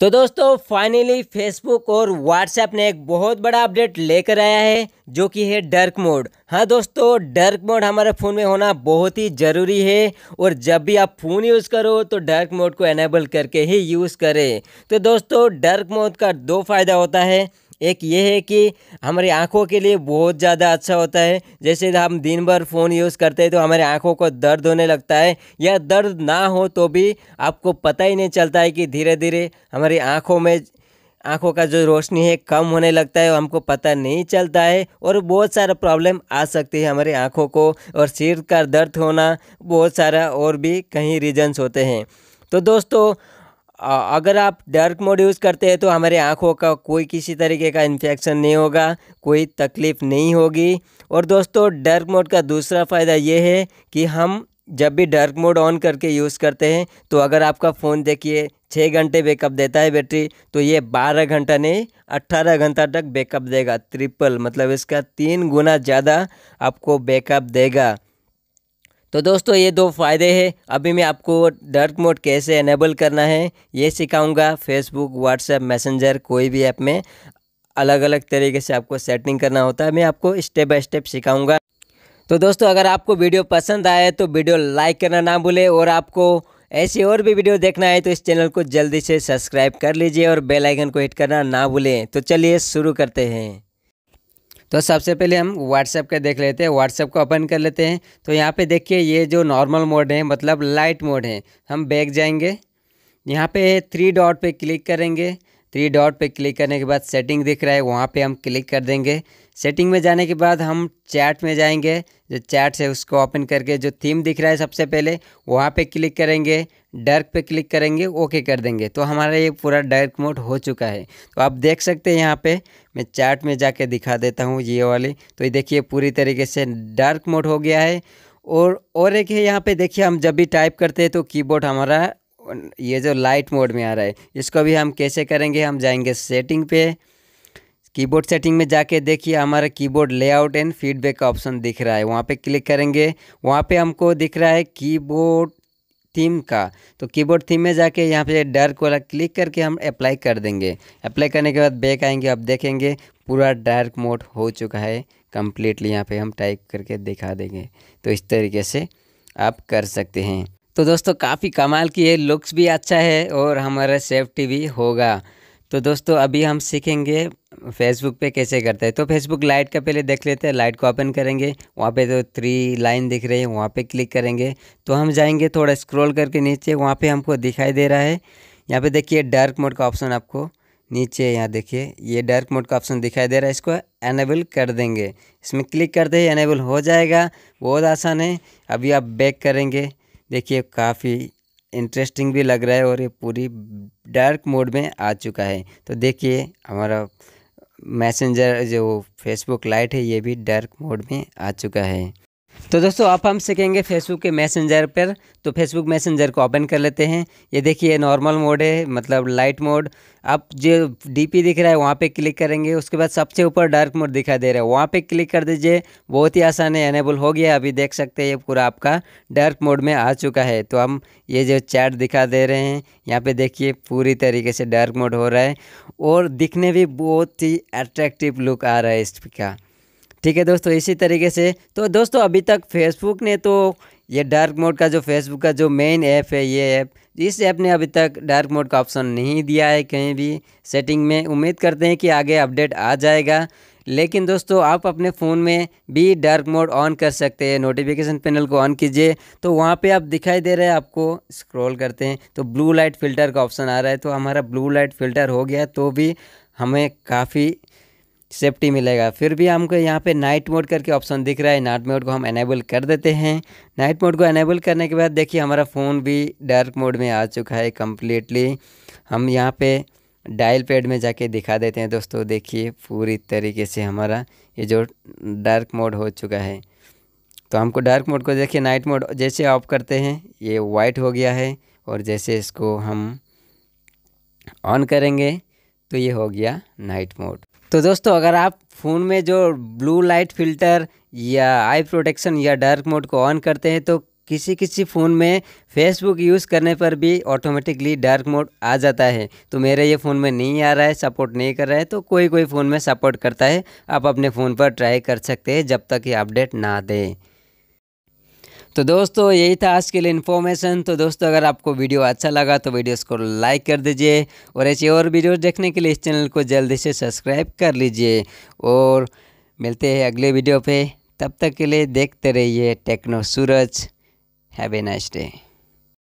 तो दोस्तों finally Facebook और व्हाट्सएप ने एक बहुत बड़ा अपडेट लेकर आया है जो कि है डर्क मोड हाँ दोस्तों डर्क मोड हमारे फ़ोन में होना बहुत ही ज़रूरी है और जब भी आप फ़ोन यूज़ करो तो डर्क मोड को एनेबल करके ही यूज़ करें तो दोस्तों डर्क मोड का दो फ़ायदा होता है एक ये है कि हमारी आँखों के लिए बहुत ज़्यादा अच्छा होता है जैसे हम दिन भर फ़ोन यूज़ करते हैं तो हमारे आँखों को दर्द होने लगता है या दर्द ना हो तो भी आपको पता ही नहीं चलता है कि धीरे धीरे हमारी आँखों में आँखों का जो रोशनी है कम होने लगता है हमको पता नहीं चलता है और बहुत सारा प्रॉब्लम आ सकती है हमारी आँखों को और सिर का दर्द होना बहुत सारा और भी कहीं रीजन्स होते हैं तो दोस्तों अगर आप डार्क मोड यूज़ करते हैं तो हमारे आँखों का कोई किसी तरीके का इन्फेक्शन नहीं होगा कोई तकलीफ़ नहीं होगी और दोस्तों डार्क मोड का दूसरा फ़ायदा ये है कि हम जब भी डार्क मोड ऑन करके यूज़ करते हैं तो अगर आपका फ़ोन देखिए छः घंटे बैकअप देता है बैटरी तो ये बारह घंटा नहीं अट्ठारह घंटा तक बैकअप देगा ट्रिपल मतलब इसका तीन गुना ज़्यादा आपको बैकअप देगा तो दोस्तों ये दो फ़ायदे हैं अभी मैं आपको डार्क मोड कैसे एनेबल करना है ये सिखाऊंगा फेसबुक व्हाट्सएप मैसेंजर कोई भी ऐप में अलग अलग तरीके से आपको सेटिंग करना होता है मैं आपको स्टेप बाय स्टेप सिखाऊंगा तो दोस्तों अगर आपको वीडियो पसंद आए तो वीडियो लाइक करना ना भूलें और आपको ऐसे और भी वीडियो देखना है तो इस चैनल को जल्दी से सब्सक्राइब कर लीजिए और बेलाइकन को हिट करना ना भूलें तो चलिए शुरू करते हैं तो सबसे पहले हम व्हाट्सएप का देख लेते हैं व्हाट्सएप को ओपन कर लेते हैं तो यहाँ पे देखिए ये जो नॉर्मल मोड है मतलब लाइट मोड है हम बैक जाएंगे यहाँ पे थ्री डॉट पे क्लिक करेंगे थ्री डॉट पे क्लिक करने के बाद सेटिंग दिख रहा है वहाँ पे हम क्लिक कर देंगे सेटिंग में जाने के बाद हम चैट में जाएंगे जो चैट है उसको ओपन करके जो थीम दिख रहा है सबसे पहले वहाँ पे क्लिक करेंगे डार्क पे क्लिक करेंगे ओके कर देंगे तो हमारा ये पूरा डार्क मोड हो चुका है तो आप देख सकते हैं यहाँ पे मैं चैट में जाके दिखा देता हूँ ये वाली तो ये देखिए पूरी तरीके से डार्क मोड हो गया है और और एक है यहाँ पर देखिए हम जब भी टाइप करते हैं तो की हमारा ये जो लाइट मोड में आ रहा है इसको भी हम कैसे करेंगे हम जाएंगे सेटिंग पे कीबोर्ड सेटिंग में जाके देखिए हमारा कीबोर्ड लेआउट एंड फीडबैक का ऑप्शन दिख रहा है वहाँ पे क्लिक करेंगे वहाँ पे हमको दिख रहा है कीबोर्ड थीम का तो कीबोर्ड थीम में जाके यहाँ पे डार्क वाला क्लिक करके हम अप्लाई कर देंगे अप्लाई करने के बाद बैक आएंगे आप देखेंगे पूरा डार्क मोड हो चुका है कम्प्लीटली यहाँ पर हम टाइप करके दिखा देंगे तो इस तरीके से आप कर सकते हैं तो दोस्तों काफ़ी कमाल की है लुक्स भी अच्छा है और हमारा सेफ्टी भी होगा तो दोस्तों अभी हम सीखेंगे फेसबुक पे कैसे करते हैं तो फेसबुक लाइट का पहले देख लेते हैं लाइट को ओपन करेंगे वहाँ पे तो थ्री लाइन दिख रही है वहाँ पे क्लिक करेंगे तो हम जाएंगे थोड़ा स्क्रॉल करके नीचे वहाँ पे हमको दिखाई दे रहा है यहाँ पे देखिए डार्क मोड का ऑप्शन आपको नीचे यहाँ देखिए ये डार्क मोड का ऑप्शन दिखाई दे रहा है इसको एनेबल कर देंगे इसमें क्लिक करते ही एनेबल हो जाएगा बहुत आसान है अभी आप बैक करेंगे देखिए काफ़ी इंटरेस्टिंग भी लग रहा है और ये पूरी डार्क मोड में आ चुका है तो देखिए हमारा मैसेंजर जो फेसबुक लाइट है ये भी डार्क मोड में आ चुका है तो दोस्तों अब हम सीखेंगे फेसबुक के मैसेंजर पर तो फेसबुक मैसेंजर को ओपन कर लेते हैं ये देखिए नॉर्मल मोड है मतलब लाइट मोड आप जो डीपी दिख रहा है वहाँ पे क्लिक करेंगे उसके बाद सबसे ऊपर डार्क मोड दिखाई दे रहा है वहाँ पे क्लिक कर दीजिए बहुत ही आसान है एनेबल हो गया अभी देख सकते हैं ये पूरा आपका डार्क मोड में आ चुका है तो हम ये जो चैट दिखा दे रहे हैं यहाँ पर देखिए पूरी तरीके से डार्क मोड हो रहा है और दिखने भी बहुत ही अट्रैक्टिव लुक आ रहा है इसका ठीक है दोस्तों इसी तरीके से तो दोस्तों अभी तक फेसबुक ने तो ये डार्क मोड का जो फेसबुक का जो मेन ऐप है ये ऐप इस ऐप ने अभी तक डार्क मोड का ऑप्शन नहीं दिया है कहीं भी सेटिंग में उम्मीद करते हैं कि आगे अपडेट आ जाएगा लेकिन दोस्तों आप अपने फ़ोन में भी डार्क मोड ऑन कर सकते हैं नोटिफिकेशन पैनल को ऑन कीजिए तो वहाँ पे आप दिखाई दे रहे हैं आपको स्क्रॉल करते हैं तो ब्लू लाइट फ़िल्टर का ऑप्शन आ रहा है तो हमारा ब्लू लाइट फ़िल्टर हो गया तो भी हमें काफ़ी सेफ्टी मिलेगा फिर भी हमको यहाँ पे नाइट मोड करके ऑप्शन दिख रहा है नाइट मोड को हम एनेबल कर देते हैं नाइट मोड को एनेबल करने के बाद देखिए हमारा फ़ोन भी डार्क मोड में आ चुका है कम्प्लीटली हम यहाँ पे डायल पैड में जाके दिखा देते हैं दोस्तों देखिए पूरी तरीके से हमारा ये जो डार्क मोड हो चुका है तो हमको डार्क मोड को देखिए नाइट मोड जैसे ऑफ करते हैं ये वाइट हो गया है और जैसे इसको हम ऑन करेंगे तो ये हो गया नाइट मोड तो दोस्तों अगर आप फ़ोन में जो ब्लू लाइट फिल्टर या आई प्रोटेक्शन या डार्क मोड को ऑन करते हैं तो किसी किसी फ़ोन में फेसबुक यूज़ करने पर भी ऑटोमेटिकली डार्क मोड आ जाता है तो मेरे ये फ़ोन में नहीं आ रहा है सपोर्ट नहीं कर रहा है तो कोई कोई फ़ोन में सपोर्ट करता है आप अपने फ़ोन पर ट्राई कर सकते हैं जब तक ये अपडेट ना दें तो दोस्तों यही था आज के लिए इन्फॉर्मेशन तो दोस्तों अगर आपको वीडियो अच्छा लगा तो वीडियोस को लाइक कर दीजिए और ऐसे और वीडियोस देखने के लिए इस चैनल को जल्दी से सब्सक्राइब कर लीजिए और मिलते हैं अगले वीडियो पे तब तक के लिए देखते रहिए techno Suraj have a nicest nice day